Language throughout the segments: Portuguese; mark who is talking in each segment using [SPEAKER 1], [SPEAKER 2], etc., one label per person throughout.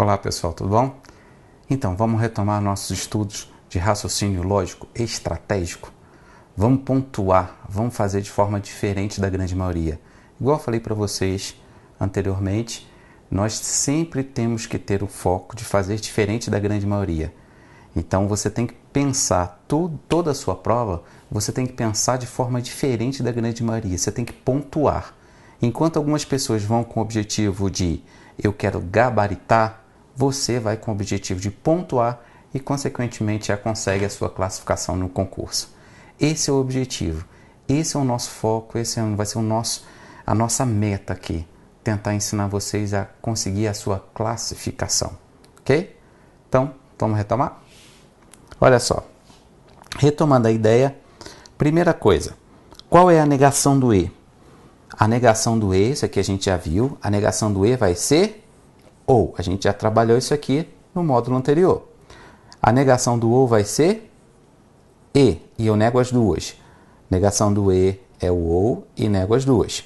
[SPEAKER 1] Olá pessoal, tudo bom? Então, vamos retomar nossos estudos de raciocínio lógico estratégico. Vamos pontuar, vamos fazer de forma diferente da grande maioria. Igual eu falei para vocês anteriormente, nós sempre temos que ter o foco de fazer diferente da grande maioria. Então você tem que pensar toda a sua prova, você tem que pensar de forma diferente da grande maioria, você tem que pontuar. Enquanto algumas pessoas vão com o objetivo de eu quero gabaritar, você vai com o objetivo de pontuar e, consequentemente, já consegue a sua classificação no concurso. Esse é o objetivo, esse é o nosso foco, esse é vai ser o nosso, a nossa meta aqui. Tentar ensinar vocês a conseguir a sua classificação, ok? Então, vamos retomar? Olha só, retomando a ideia, primeira coisa, qual é a negação do E? A negação do E, isso aqui a gente já viu, a negação do E vai ser ou. A gente já trabalhou isso aqui no módulo anterior. A negação do ou vai ser e, e eu nego as duas. Negação do e é o ou e nego as duas.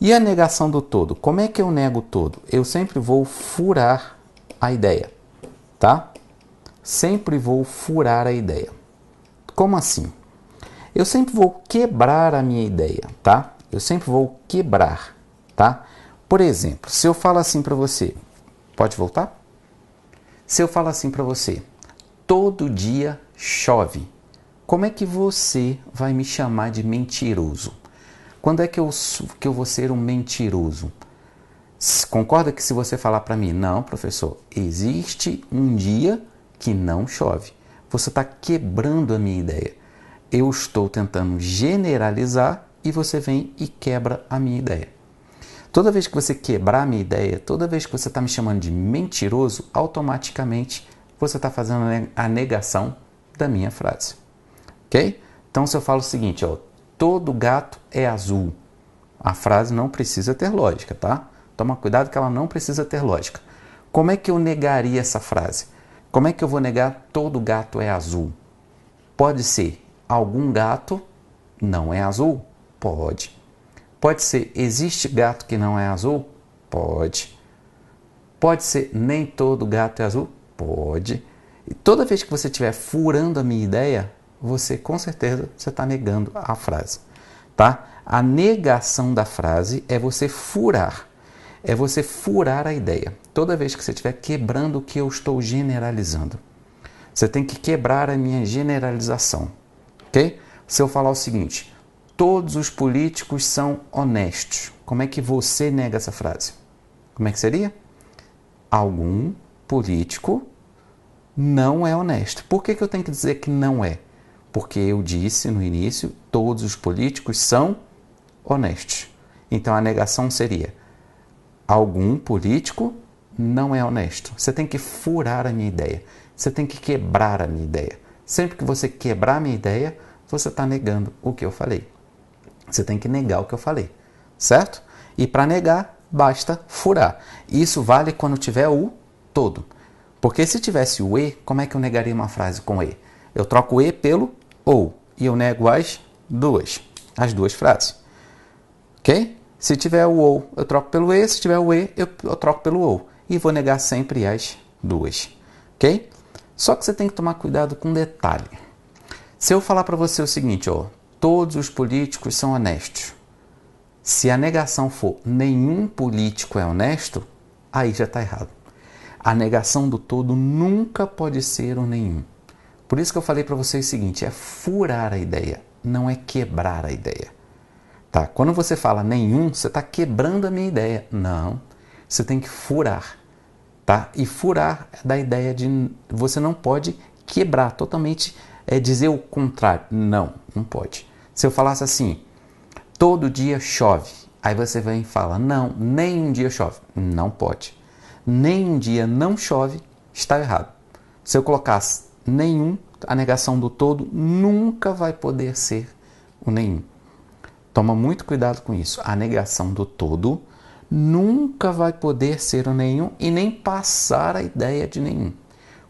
[SPEAKER 1] E a negação do todo? Como é que eu nego todo? Eu sempre vou furar a ideia, tá? Sempre vou furar a ideia. Como assim? Eu sempre vou quebrar a minha ideia, tá? Eu sempre vou quebrar, tá? Por exemplo, se eu falo assim para você, Pode voltar? Se eu falar assim para você, todo dia chove, como é que você vai me chamar de mentiroso? Quando é que eu, que eu vou ser um mentiroso? Concorda que se você falar para mim, não, professor, existe um dia que não chove. Você está quebrando a minha ideia. Eu estou tentando generalizar e você vem e quebra a minha ideia. Toda vez que você quebrar minha ideia, toda vez que você está me chamando de mentiroso, automaticamente você está fazendo a negação da minha frase. Ok? Então, se eu falo o seguinte, ó, todo gato é azul, a frase não precisa ter lógica, tá? Toma cuidado que ela não precisa ter lógica. Como é que eu negaria essa frase? Como é que eu vou negar todo gato é azul? Pode ser algum gato não é azul? Pode. Pode ser existe gato que não é azul? Pode. Pode ser nem todo gato é azul? Pode. E toda vez que você estiver furando a minha ideia, você com certeza você está negando a frase, tá? A negação da frase é você furar, é você furar a ideia. Toda vez que você estiver quebrando o que eu estou generalizando, você tem que quebrar a minha generalização, ok? Se eu falar o seguinte, todos os políticos são honestos. Como é que você nega essa frase? Como é que seria? Algum político não é honesto. Por que, que eu tenho que dizer que não é? Porque eu disse no início, todos os políticos são honestos. Então a negação seria: algum político não é honesto. Você tem que furar a minha ideia. Você tem que quebrar a minha ideia. Sempre que você quebrar a minha ideia, você está negando o que eu falei. Você tem que negar o que eu falei, certo? E para negar, basta furar. Isso vale quando tiver o todo. Porque se tivesse o e, como é que eu negaria uma frase com e? Eu troco o e pelo ou e eu nego as duas, as duas frases. OK? Se tiver o ou, eu troco pelo e, se tiver o e, eu, eu troco pelo ou e vou negar sempre as duas. OK? Só que você tem que tomar cuidado com um detalhe. Se eu falar para você o seguinte, ó, todos os políticos são honestos. Se a negação for nenhum político é honesto, aí já está errado. A negação do todo nunca pode ser o nenhum. Por isso que eu falei para vocês o seguinte: é furar a ideia, não é quebrar a ideia. Tá? Quando você fala nenhum, você está quebrando a minha ideia. Não, você tem que furar. Tá? E furar é da ideia de você não pode quebrar totalmente, é dizer o contrário. Não, não pode. Se eu falasse assim, todo dia chove, aí você vem e fala, não, nem um dia chove. Não pode. Nem um dia não chove, está errado. Se eu colocasse nenhum, a negação do todo nunca vai poder ser o nenhum. Toma muito cuidado com isso. A negação do todo nunca vai poder ser o nenhum e nem passar a ideia de nenhum.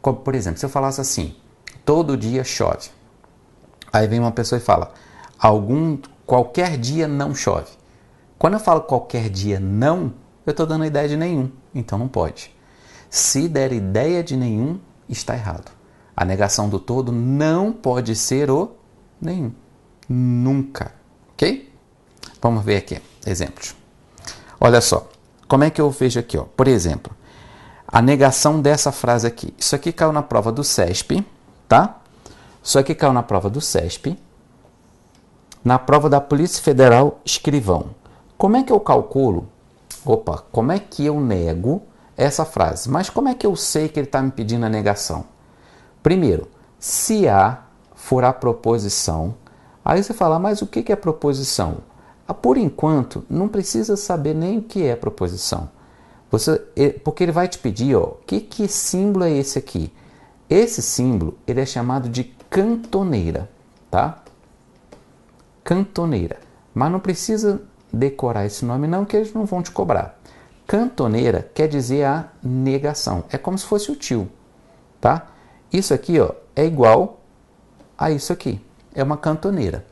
[SPEAKER 1] Como, por exemplo, se eu falasse assim, todo dia chove. Aí vem uma pessoa e fala, algum qualquer dia não chove. Quando eu falo qualquer dia não, eu estou dando ideia de nenhum, então não pode. Se der ideia de nenhum, está errado. A negação do todo não pode ser o nenhum. Nunca. Ok? Vamos ver aqui exemplos. Olha só. Como é que eu vejo aqui? Ó? Por exemplo, a negação dessa frase aqui. Isso aqui caiu na prova do CESP, tá? Isso aqui caiu na prova do CESP na prova da Polícia Federal Escrivão. Como é que eu calculo? Opa, como é que eu nego essa frase? Mas como é que eu sei que ele está me pedindo a negação? Primeiro, se A for a proposição, aí você fala, mas o que é proposição? Ah, por enquanto, não precisa saber nem o que é proposição. Você, porque ele vai te pedir, ó, que, que símbolo é esse aqui? Esse símbolo ele é chamado de cantoneira, tá? cantoneira. Mas não precisa decorar esse nome não, que eles não vão te cobrar. Cantoneira quer dizer a negação. É como se fosse o tio, tá? Isso aqui, ó, é igual a isso aqui. É uma cantoneira.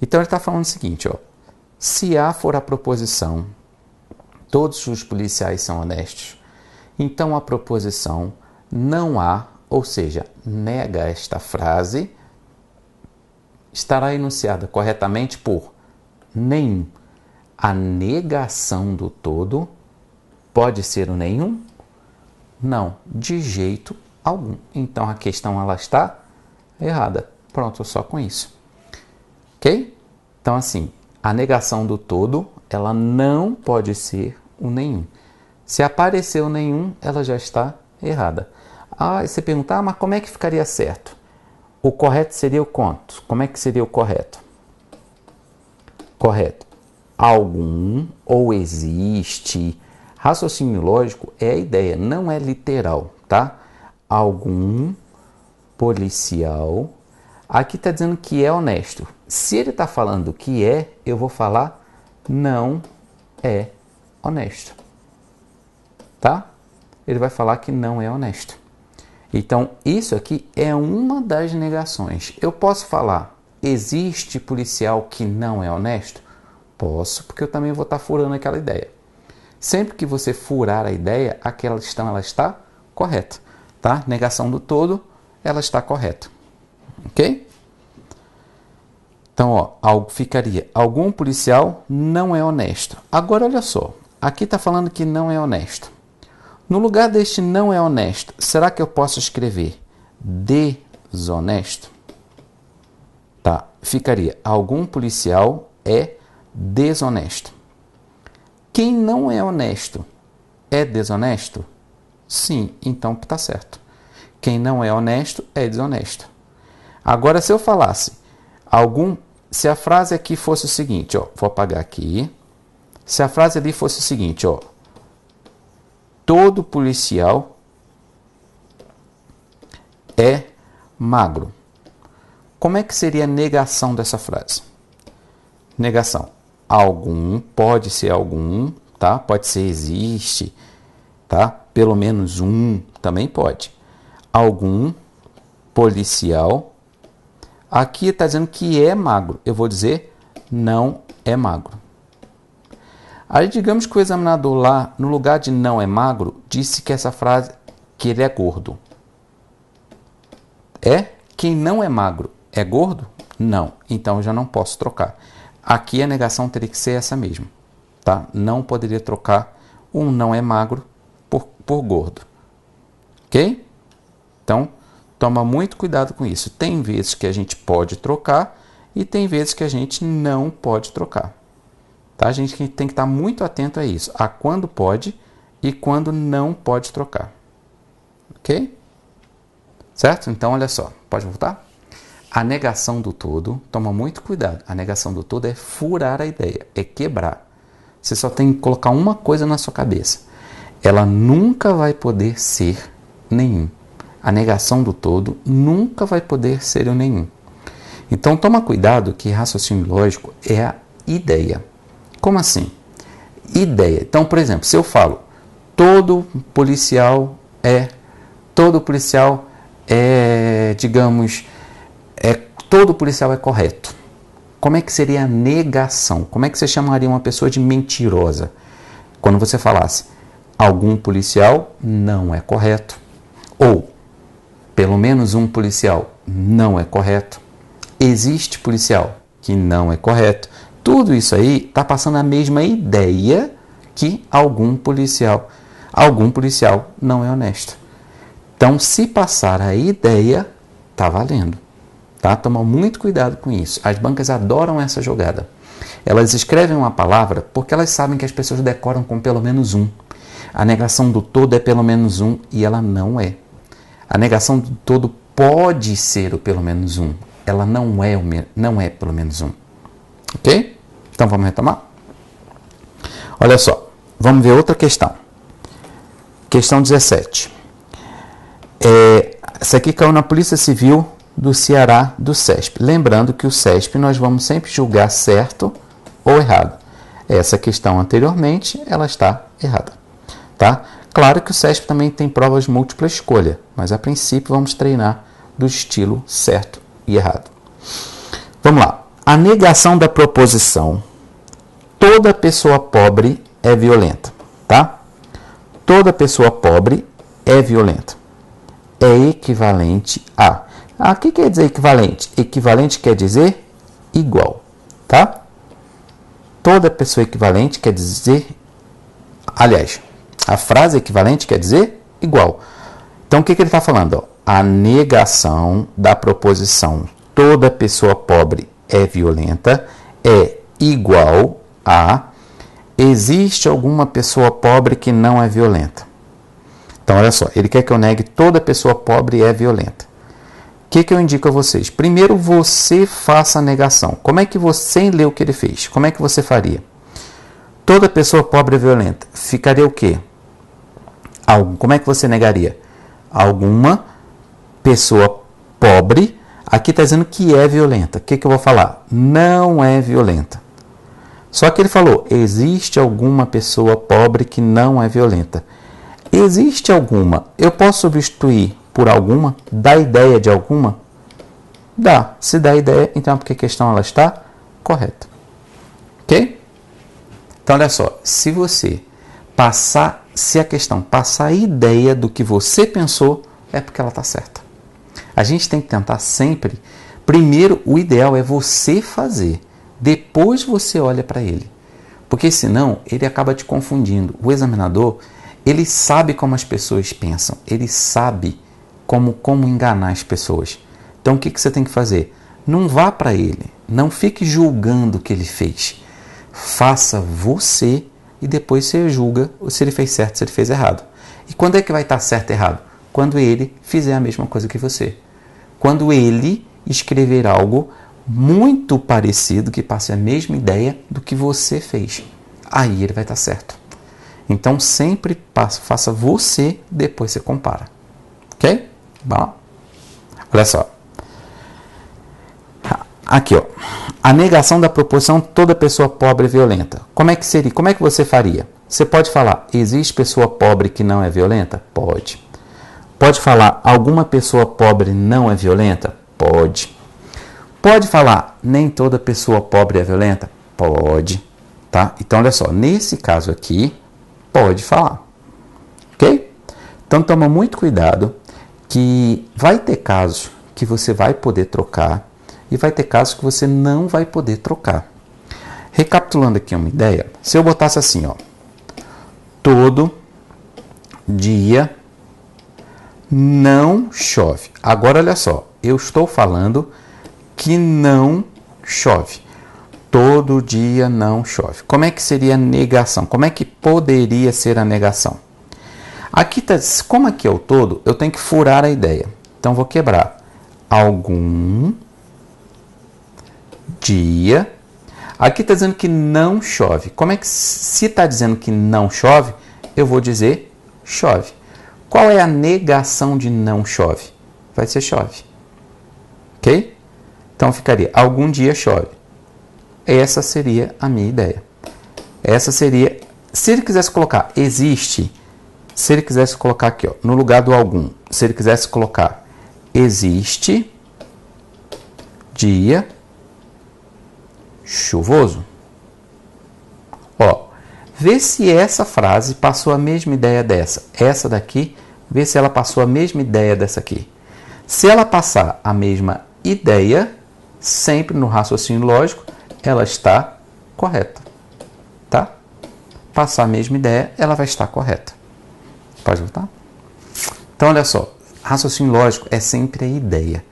[SPEAKER 1] Então ele está falando o seguinte, ó. Se A for a proposição, todos os policiais são honestos. Então a proposição não há, ou seja, nega esta frase estará enunciada corretamente por nenhum. A negação do todo pode ser o nenhum? Não, de jeito algum. Então a questão ela está errada. Pronto, só com isso. OK? Então assim, a negação do todo, ela não pode ser o nenhum. Se apareceu nenhum, ela já está errada. Ah, você perguntar, ah, mas como é que ficaria certo? O correto seria o quanto? Como é que seria o correto? Correto. Algum ou existe. Raciocínio lógico é a ideia, não é literal, tá? Algum policial. Aqui está dizendo que é honesto. Se ele está falando que é, eu vou falar não é honesto. Tá? Ele vai falar que não é honesto. Então, isso aqui é uma das negações. Eu posso falar, existe policial que não é honesto? Posso, porque eu também vou estar furando aquela ideia. Sempre que você furar a ideia, aquela questão ela está correta, tá? Negação do todo, ela está correta, ok? Então, ó, algo ficaria. Algum policial não é honesto. Agora, olha só, aqui está falando que não é honesto. No lugar deste não é honesto, será que eu posso escrever desonesto? Tá, ficaria. Algum policial é desonesto. Quem não é honesto é desonesto? Sim, então tá certo. Quem não é honesto é desonesto. Agora, se eu falasse algum. Se a frase aqui fosse o seguinte, ó, vou apagar aqui. Se a frase ali fosse o seguinte, ó, todo policial é magro. Como é que seria a negação dessa frase? Negação. Algum, pode ser algum, tá? Pode ser existe, tá? Pelo menos um, também pode. Algum policial. Aqui está dizendo que é magro. Eu vou dizer não é magro. Aí digamos que o examinador lá, no lugar de não é magro, disse que essa frase que ele é gordo. É? Quem não é magro é gordo? Não. Então eu já não posso trocar. Aqui a negação teria que ser essa mesma, tá? Não poderia trocar um não é magro por, por gordo. OK? Então, toma muito cuidado com isso. Tem vezes que a gente pode trocar e tem vezes que a gente não pode trocar. Tá? A gente tem que estar muito atento a isso, a quando pode e quando não pode trocar. Ok? Certo? Então, olha só, pode voltar? A negação do todo, toma muito cuidado. A negação do todo é furar a ideia, é quebrar. Você só tem que colocar uma coisa na sua cabeça. Ela nunca vai poder ser nenhum. A negação do todo nunca vai poder ser o nenhum. Então toma cuidado que raciocínio lógico é a ideia. Como assim? Ideia. Então, por exemplo, se eu falo todo policial é todo policial é, digamos, é todo policial é correto. Como é que seria a negação? Como é que você chamaria uma pessoa de mentirosa? Quando você falasse algum policial não é correto ou pelo menos um policial não é correto. Existe policial que não é correto. Tudo isso aí está passando a mesma ideia que algum policial. Algum policial não é honesto. Então, se passar a ideia, tá valendo. Tá? Toma muito cuidado com isso. As bancas adoram essa jogada. Elas escrevem uma palavra porque elas sabem que as pessoas decoram com pelo menos um. A negação do todo é pelo menos um e ela não é. A negação do todo pode ser o pelo menos um. Ela não é, o não é pelo menos um. Ok? Então vamos retomar. Olha só, vamos ver outra questão. Questão 17. É, essa aqui caiu na Polícia Civil do Ceará do SESP. Lembrando que o SESP nós vamos sempre julgar certo ou errado. Essa questão anteriormente, ela está errada, tá? Claro que o SESP também tem provas múltipla escolha, mas a princípio vamos treinar do estilo certo e errado. Vamos lá. A negação da proposição. Toda pessoa pobre é violenta, tá? Toda pessoa pobre é violenta. É equivalente a. Ah, que quer dizer equivalente? Equivalente quer dizer igual, tá? Toda pessoa equivalente quer dizer. Aliás, a frase equivalente quer dizer igual. Então, o que, que ele está falando? A negação da proposição toda pessoa pobre é violenta é igual a existe alguma pessoa pobre que não é violenta. Então, olha só, ele quer que eu negue toda pessoa pobre é violenta. O que, que eu indico a vocês? Primeiro, você faça a negação. Como é que você, sem ler o que ele fez, como é que você faria? Toda pessoa pobre é violenta. Ficaria o quê? Algum, como é que você negaria? Alguma pessoa pobre Aqui está dizendo que é violenta. O que, que eu vou falar? Não é violenta. Só que ele falou: existe alguma pessoa pobre que não é violenta. Existe alguma? Eu posso substituir por alguma? Dá ideia de alguma? Dá. Se dá ideia, então é porque a questão ela está correta. Ok? Então olha só, se você passar, se a questão passar a ideia do que você pensou, é porque ela está certa. A gente tem que tentar sempre. Primeiro, o ideal é você fazer, depois você olha para ele. Porque senão ele acaba te confundindo. O examinador, ele sabe como as pessoas pensam, ele sabe como, como enganar as pessoas. Então o que, que você tem que fazer? Não vá para ele, não fique julgando o que ele fez. Faça você e depois você julga se ele fez certo, se ele fez errado. E quando é que vai estar tá certo e errado? Quando ele fizer a mesma coisa que você quando ele escrever algo muito parecido, que passe a mesma ideia do que você fez. Aí ele vai estar certo. Então sempre faça você, depois você compara. Ok? Vamos Olha só. Aqui, ó. A negação da proporção toda pessoa pobre é violenta. Como é que seria? Como é que você faria? Você pode falar: existe pessoa pobre que não é violenta? Pode. Pode falar alguma pessoa pobre não é violenta? Pode. Pode falar nem toda pessoa pobre é violenta? Pode. Tá? Então, olha só, nesse caso aqui, pode falar. Ok? Então, toma muito cuidado que vai ter casos que você vai poder trocar e vai ter casos que você não vai poder trocar. Recapitulando aqui uma ideia, se eu botasse assim, ó, todo dia não chove. Agora olha só, eu estou falando que não chove. Todo dia não chove. Como é que seria a negação? Como é que poderia ser a negação? Aqui tá, como aqui é o todo, eu tenho que furar a ideia. Então vou quebrar algum dia. Aqui está dizendo que não chove. Como é que se está dizendo que não chove, eu vou dizer chove. Qual é a negação de não chove? Vai ser chove. Ok? Então ficaria algum dia chove. Essa seria a minha ideia. Essa seria. Se ele quisesse colocar existe, se ele quisesse colocar aqui, ó, no lugar do algum, se ele quisesse colocar existe dia chuvoso. Ó, Vê se essa frase passou a mesma ideia dessa. Essa daqui, vê se ela passou a mesma ideia dessa aqui. Se ela passar a mesma ideia, sempre no raciocínio lógico, ela está correta. Tá? Passar a mesma ideia, ela vai estar correta. Pode voltar? Então, olha só. Raciocínio lógico é sempre a ideia.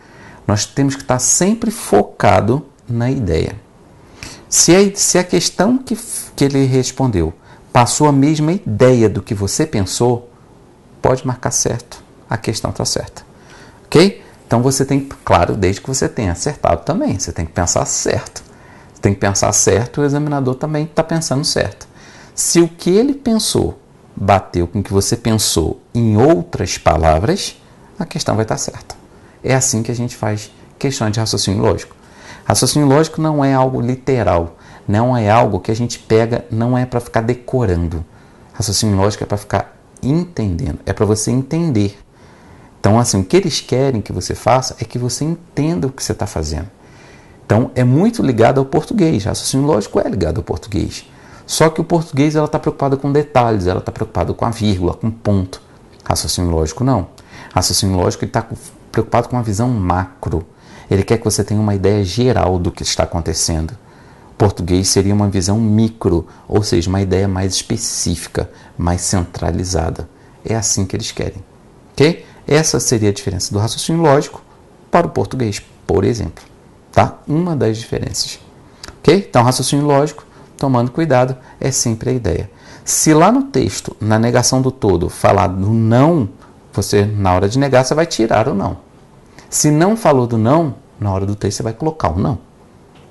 [SPEAKER 1] Nós temos que estar sempre focado na ideia. Se a, é, se é a questão que, que ele respondeu passou a mesma ideia do que você pensou, pode marcar certo. A questão está certa. Ok? Então você tem, claro, desde que você tenha acertado também, você tem que pensar certo. Você tem que pensar certo, o examinador também está pensando certo. Se o que ele pensou bateu com o que você pensou em outras palavras, a questão vai estar tá certa. É assim que a gente faz questão de raciocínio lógico. Raciocínio lógico não é algo literal. Não é algo que a gente pega, não é para ficar decorando. Raciocínio lógico é para ficar entendendo, é para você entender. Então, assim, o que eles querem que você faça é que você entenda o que você está fazendo. Então, é muito ligado ao português. Raciocínio lógico é ligado ao português. Só que o português ela está preocupada com detalhes, ela está preocupada com a vírgula, com ponto. Raciocínio lógico não. Raciocínio lógico está preocupado com uma visão macro. Ele quer que você tenha uma ideia geral do que está acontecendo português seria uma visão micro, ou seja, uma ideia mais específica, mais centralizada. É assim que eles querem. Ok? Essa seria a diferença do raciocínio lógico para o português, por exemplo. Tá? Uma das diferenças. Ok? Então, raciocínio lógico, tomando cuidado, é sempre a ideia. Se lá no texto, na negação do todo, falar do não, você, na hora de negar, você vai tirar o não. Se não falou do não, na hora do texto você vai colocar o não.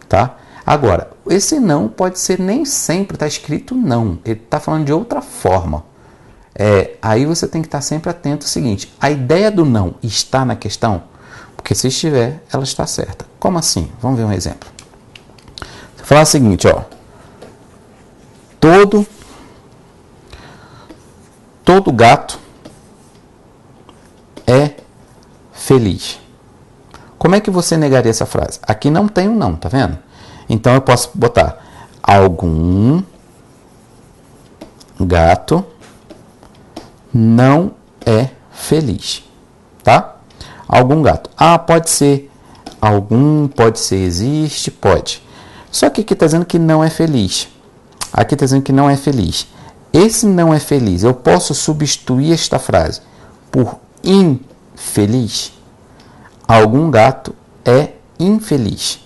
[SPEAKER 1] Tá? Agora, esse não pode ser nem sempre está escrito não. Ele está falando de outra forma. É, aí você tem que estar tá sempre atento ao seguinte: a ideia do não está na questão? Porque se estiver, ela está certa. Como assim? Vamos ver um exemplo. Você falar o seguinte, ó. Todo todo gato é feliz. Como é que você negaria essa frase? Aqui não tem um não, tá vendo? Então eu posso botar algum gato não é feliz, tá? Algum gato. Ah, pode ser algum, pode ser existe, pode. Só que aqui está dizendo que não é feliz. Aqui está dizendo que não é feliz. Esse não é feliz. Eu posso substituir esta frase por infeliz. Algum gato é infeliz.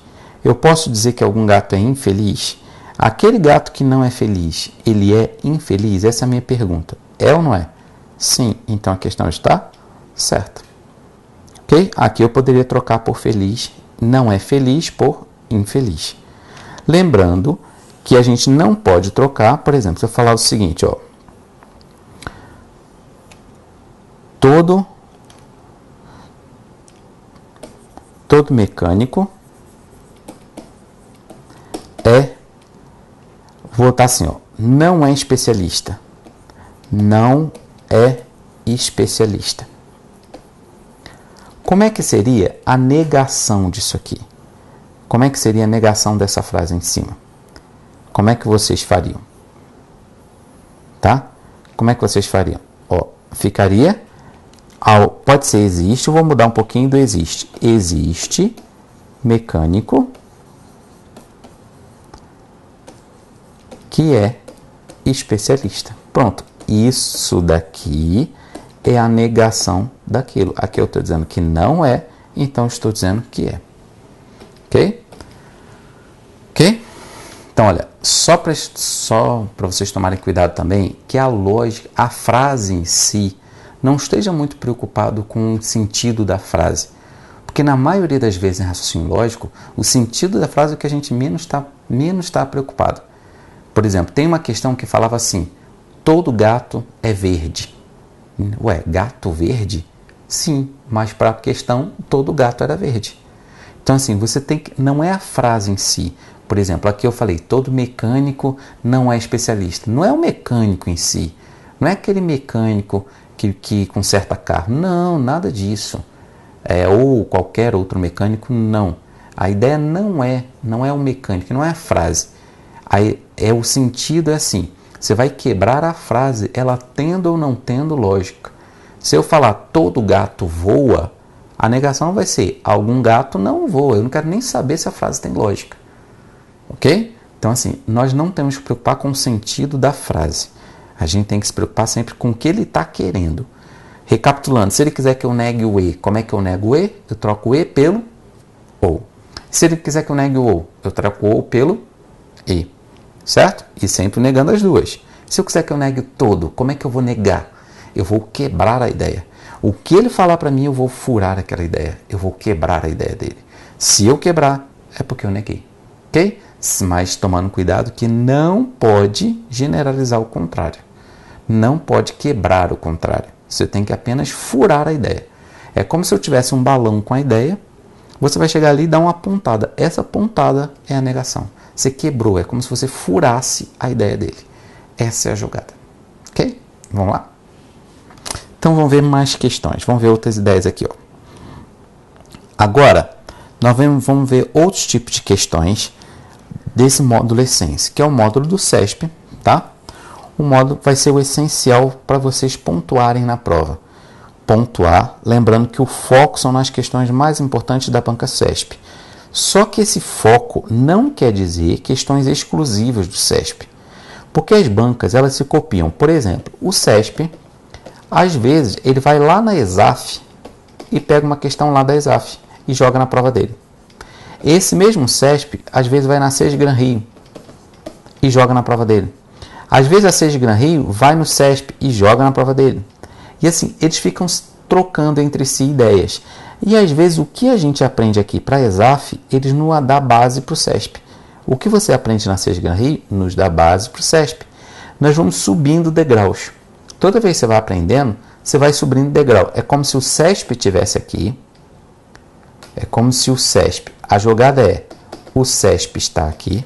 [SPEAKER 1] Eu posso dizer que algum gato é infeliz? Aquele gato que não é feliz, ele é infeliz? Essa é a minha pergunta. É ou não é? Sim, então a questão está certa. Ok? Aqui eu poderia trocar por feliz, não é feliz por infeliz. Lembrando que a gente não pode trocar, por exemplo, se eu falar o seguinte, ó. Todo todo mecânico é. Vou botar assim, ó. Não é especialista. Não é especialista. Como é que seria a negação disso aqui? Como é que seria a negação dessa frase em cima? Como é que vocês fariam? Tá? Como é que vocês fariam? Ó, ficaria ao, pode ser existe, eu vou mudar um pouquinho do existe. Existe mecânico que é especialista. Pronto, isso daqui é a negação daquilo. Aqui eu estou dizendo que não é, então estou dizendo que é. Ok? Ok? Então, olha, só para só vocês tomarem cuidado também, que a lógica, a frase em si, não esteja muito preocupado com o sentido da frase. Porque na maioria das vezes em raciocínio lógico, o sentido da frase é o que a gente menos está menos tá preocupado. Por exemplo, tem uma questão que falava assim: todo gato é verde. Ué, gato verde? Sim, mas para a questão, todo gato era verde. Então, assim, você tem que. Não é a frase em si. Por exemplo, aqui eu falei: todo mecânico não é especialista. Não é o mecânico em si. Não é aquele mecânico que, que conserta carro. Não, nada disso. É, ou qualquer outro mecânico, não. A ideia não é, não é o mecânico, não é a frase. A, é o sentido é assim. Você vai quebrar a frase, ela tendo ou não tendo lógica. Se eu falar todo gato voa, a negação vai ser algum gato não voa. Eu não quero nem saber se a frase tem lógica. Ok? Então, assim, nós não temos que preocupar com o sentido da frase. A gente tem que se preocupar sempre com o que ele está querendo. Recapitulando, se ele quiser que eu negue o E, como é que eu nego o E? Eu troco o E pelo ou. Se ele quiser que eu negue o ou, eu troco o ou pelo E. Certo? E sempre negando as duas. Se eu quiser que eu negue todo, como é que eu vou negar? Eu vou quebrar a ideia. O que ele falar para mim, eu vou furar aquela ideia. Eu vou quebrar a ideia dele. Se eu quebrar, é porque eu neguei. Ok? Mas tomando cuidado que não pode generalizar o contrário. Não pode quebrar o contrário. Você tem que apenas furar a ideia. É como se eu tivesse um balão com a ideia. Você vai chegar ali e dar uma pontada. Essa pontada é a negação. Você quebrou, é como se você furasse a ideia dele. Essa é a jogada. Ok? Vamos lá? Então vamos ver mais questões. Vamos ver outras ideias aqui. Ó. Agora, nós vamos ver outros tipos de questões desse módulo Essence, que é o módulo do CESP, tá? O módulo vai ser o essencial para vocês pontuarem na prova. Pontuar, lembrando que o foco são nas questões mais importantes da banca CESP. Só que esse foco não quer dizer questões exclusivas do SESP, porque as bancas elas se copiam. Por exemplo, o SESP, às vezes, ele vai lá na ESAF e pega uma questão lá da ESAF e joga na prova dele. Esse mesmo SESP, às vezes, vai na SES Gran Rio e joga na prova dele. Às vezes, a SES Gran Rio vai no CESP e joga na prova dele. E assim, eles ficam trocando entre si ideias. E às vezes o que a gente aprende aqui para a ESAF, eles não dá base para o CESP. O que você aprende na Gran Rio nos dá base para o CESP. Nós vamos subindo degraus. Toda vez que você vai aprendendo, você vai subindo degrau. É como se o CESP tivesse aqui. É como se o CESP. A jogada é: o CESP está aqui,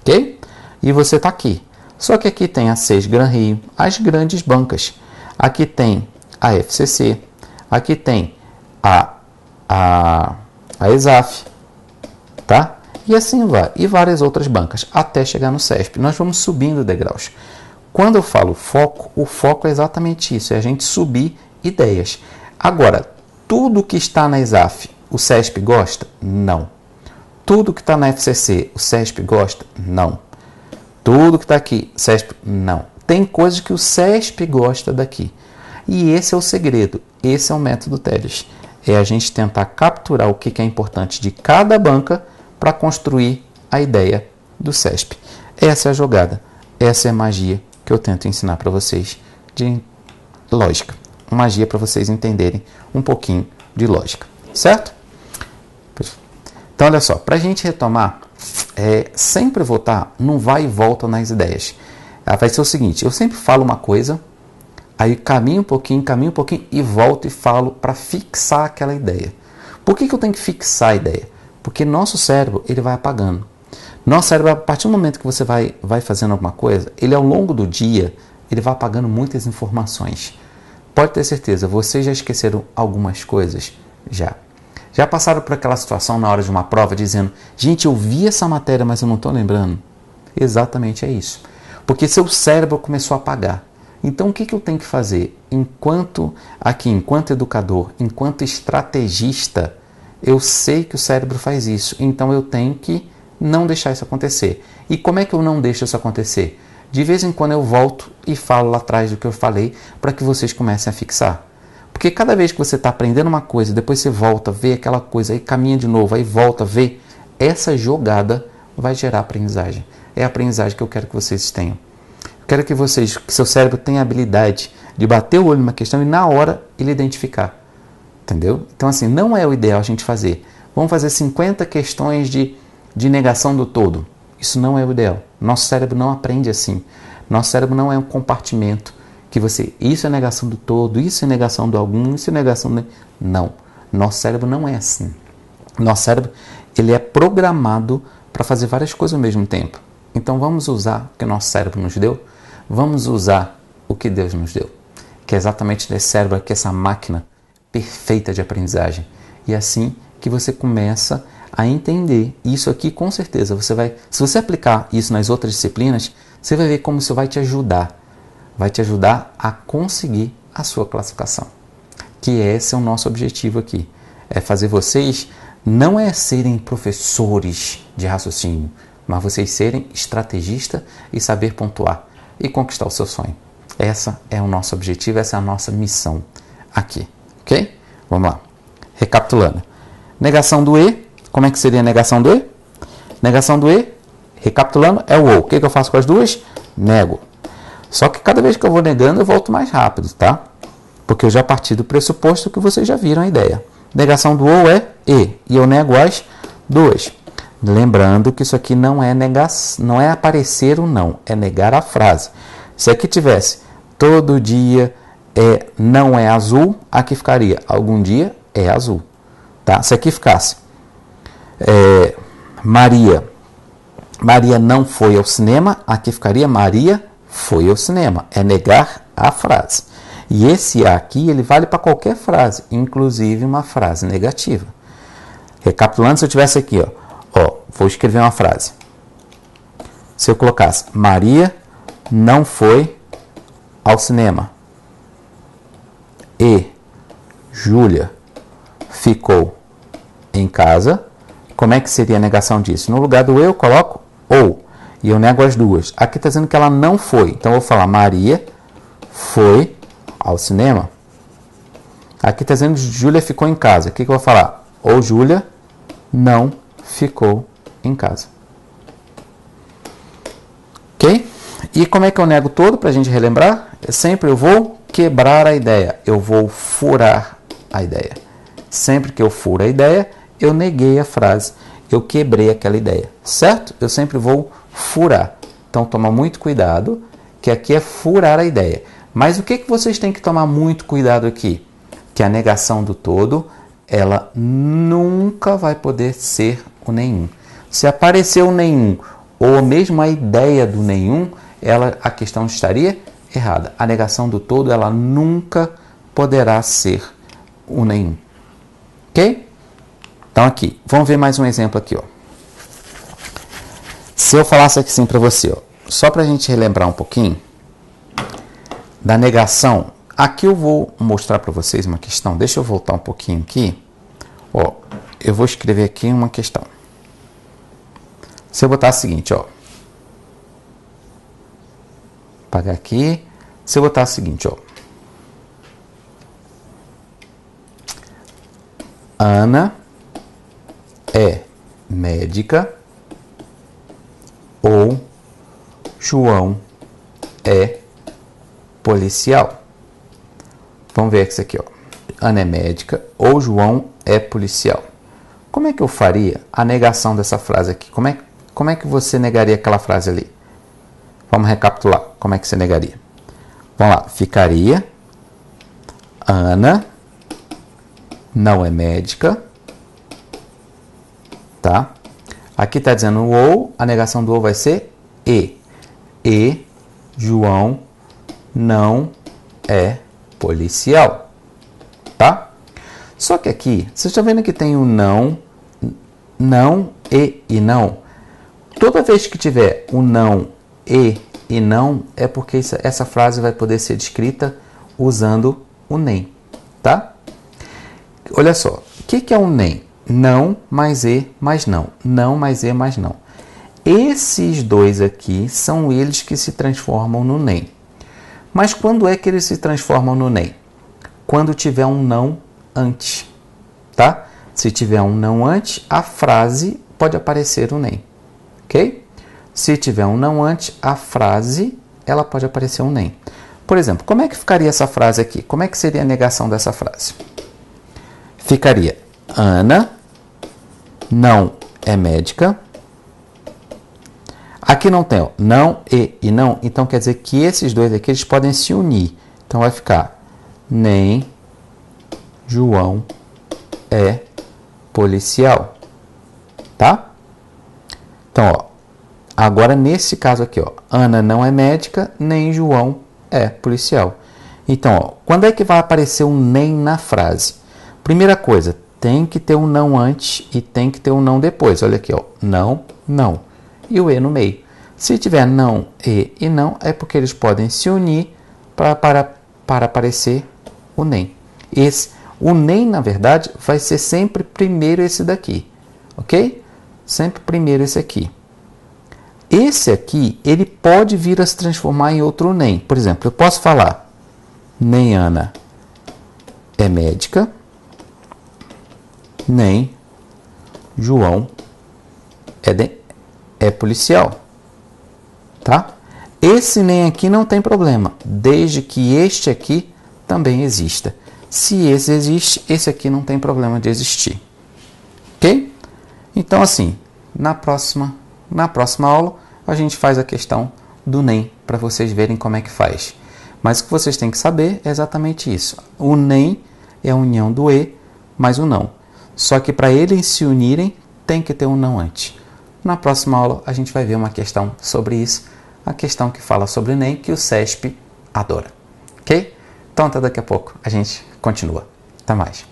[SPEAKER 1] ok? E você está aqui. Só que aqui tem a Gran Rio, as grandes bancas. Aqui tem a FCC. Aqui tem a a, a ESAF, tá? E assim vai, e várias outras bancas, até chegar no CESP. Nós vamos subindo degraus. Quando eu falo foco, o foco é exatamente isso, é a gente subir ideias. Agora, tudo que está na ESAF, o CESP gosta? Não. Tudo que está na FCC, o CESP gosta? Não. Tudo que está aqui, CESP? Não. Tem coisas que o CESP gosta daqui. E esse é o segredo, esse é o método TEDx. É a gente tentar capturar o que é importante de cada banca para construir a ideia do CESP. Essa é a jogada, essa é a magia que eu tento ensinar para vocês de lógica. magia para vocês entenderem um pouquinho de lógica, certo? Então, olha só, para a gente retomar, é, sempre votar não vai e volta nas ideias. Ah, vai ser o seguinte: eu sempre falo uma coisa, Aí caminho um pouquinho, caminho um pouquinho e volto e falo para fixar aquela ideia. Por que, que eu tenho que fixar a ideia? Porque nosso cérebro ele vai apagando. Nosso cérebro, a partir do momento que você vai, vai fazendo alguma coisa, ele ao longo do dia ele vai apagando muitas informações. Pode ter certeza, vocês já esqueceram algumas coisas? Já. Já passaram por aquela situação na hora de uma prova dizendo: gente, eu vi essa matéria, mas eu não estou lembrando? Exatamente é isso. Porque seu cérebro começou a apagar. Então, o que, que eu tenho que fazer? Enquanto aqui, enquanto educador, enquanto estrategista, eu sei que o cérebro faz isso, então eu tenho que não deixar isso acontecer. E como é que eu não deixo isso acontecer? De vez em quando eu volto e falo lá atrás do que eu falei para que vocês comecem a fixar. Porque cada vez que você está aprendendo uma coisa, depois você volta, vê aquela coisa, aí caminha de novo, aí volta, vê, essa jogada vai gerar aprendizagem. É a aprendizagem que eu quero que vocês tenham. Quero que vocês, que seu cérebro tenha a habilidade de bater o olho numa questão e na hora ele identificar. Entendeu? Então, assim, não é o ideal a gente fazer. Vamos fazer 50 questões de, de negação do todo. Isso não é o ideal. Nosso cérebro não aprende assim. Nosso cérebro não é um compartimento que você, isso é negação do todo, isso é negação do algum, isso é negação do... Não. Nosso cérebro não é assim. Nosso cérebro, ele é programado para fazer várias coisas ao mesmo tempo. Então vamos usar o que nosso cérebro nos deu vamos usar o que Deus nos deu, que é exatamente esse cérebro aqui, essa máquina perfeita de aprendizagem. E assim que você começa a entender isso aqui, com certeza você vai, se você aplicar isso nas outras disciplinas, você vai ver como isso vai te ajudar, vai te ajudar a conseguir a sua classificação. Que esse é o nosso objetivo aqui, é fazer vocês não é serem professores de raciocínio, mas vocês serem estrategistas e saber pontuar e conquistar o seu sonho. Essa é o nosso objetivo, essa é a nossa missão aqui, ok? Vamos lá. Recapitulando. Negação do E, como é que seria a negação do E? Negação do E, recapitulando, é o OU. O que, que eu faço com as duas? Nego. Só que cada vez que eu vou negando, eu volto mais rápido, tá? Porque eu já parti do pressuposto que vocês já viram a ideia. Negação do OU é E, e eu nego as duas. Lembrando que isso aqui não é negar, não é aparecer o não, é negar a frase. Se aqui tivesse todo dia é não é azul, aqui ficaria algum dia é azul, tá? Se aqui ficasse é, Maria, Maria não foi ao cinema, aqui ficaria Maria foi ao cinema. É negar a frase. E esse aqui ele vale para qualquer frase, inclusive uma frase negativa. Recapitulando, se eu tivesse aqui, ó, Ó, vou escrever uma frase. Se eu colocasse Maria não foi ao cinema e Júlia ficou em casa, como é que seria a negação disso? No lugar do eu, coloco ou. E eu nego as duas. Aqui está dizendo que ela não foi. Então, eu vou falar Maria foi ao cinema. Aqui está dizendo que Júlia ficou em casa. O que, que eu vou falar? Ou Júlia não ficou em casa. Ok? E como é que eu nego todo para a gente relembrar? É sempre eu vou quebrar a ideia, eu vou furar a ideia. Sempre que eu furo a ideia, eu neguei a frase, eu quebrei aquela ideia, certo? Eu sempre vou furar. Então toma muito cuidado, que aqui é furar a ideia. Mas o que, que vocês têm que tomar muito cuidado aqui? Que a negação do todo, ela nunca vai poder ser o nenhum. Se apareceu o nenhum ou mesmo a ideia do nenhum, ela a questão estaria errada. A negação do todo ela nunca poderá ser o nenhum. OK? Então aqui, vamos ver mais um exemplo aqui, ó. Se eu falasse aqui sim para você, ó, só para a gente relembrar um pouquinho da negação, aqui eu vou mostrar para vocês uma questão. Deixa eu voltar um pouquinho aqui. Ó, eu vou escrever aqui uma questão. Se eu botar o seguinte, ó. Apagar aqui. Se eu botar o seguinte, ó. Ana é médica ou João é policial. Vamos ver isso aqui, ó. Ana é médica ou João é policial. Como é que eu faria a negação dessa frase aqui? Como é que como é que você negaria aquela frase ali? Vamos recapitular. Como é que você negaria? Vamos lá. Ficaria. Ana não é médica. Tá? Aqui está dizendo ou, a negação do ou vai ser e. E João não é policial. Tá? Só que aqui, vocês estão tá vendo que tem o não, não e e não toda vez que tiver o um não e e não, é porque essa frase vai poder ser descrita usando o nem, tá? Olha só, o que, que é um nem? Não mais e mais não. Não mais e mais não. Esses dois aqui são eles que se transformam no nem. Mas quando é que eles se transformam no nem? Quando tiver um não antes, tá? Se tiver um não antes, a frase pode aparecer o um nem ok? Se tiver um não antes, a frase ela pode aparecer um nem. Por exemplo, como é que ficaria essa frase aqui? Como é que seria a negação dessa frase? Ficaria Ana não é médica. Aqui não tem ó, não e e não, então quer dizer que esses dois aqui eles podem se unir. Então vai ficar nem João é policial, tá? Então, ó, agora nesse caso aqui, ó, Ana não é médica, nem João é policial. Então, ó, quando é que vai aparecer um nem na frase? Primeira coisa, tem que ter um não antes e tem que ter um não depois. Olha aqui, ó, não, não. E o e no meio. Se tiver não, e e não, é porque eles podem se unir para, para, para aparecer o nem. Esse, o nem, na verdade, vai ser sempre primeiro esse daqui, ok? sempre primeiro esse aqui. Esse aqui, ele pode vir a se transformar em outro NEM. Por exemplo, eu posso falar, nem Ana é médica, nem João é, de, é policial. Tá? Esse nem aqui não tem problema, desde que este aqui também exista. Se esse existe, esse aqui não tem problema de existir. Ok? Então, assim, na próxima, na próxima aula a gente faz a questão do NEM para vocês verem como é que faz. Mas o que vocês têm que saber é exatamente isso. O NEM é a união do E mais o não. Só que para eles se unirem, tem que ter um não antes. Na próxima aula a gente vai ver uma questão sobre isso, a questão que fala sobre o NEM que o CESP adora. OK? Então até daqui a pouco a gente continua. Até mais.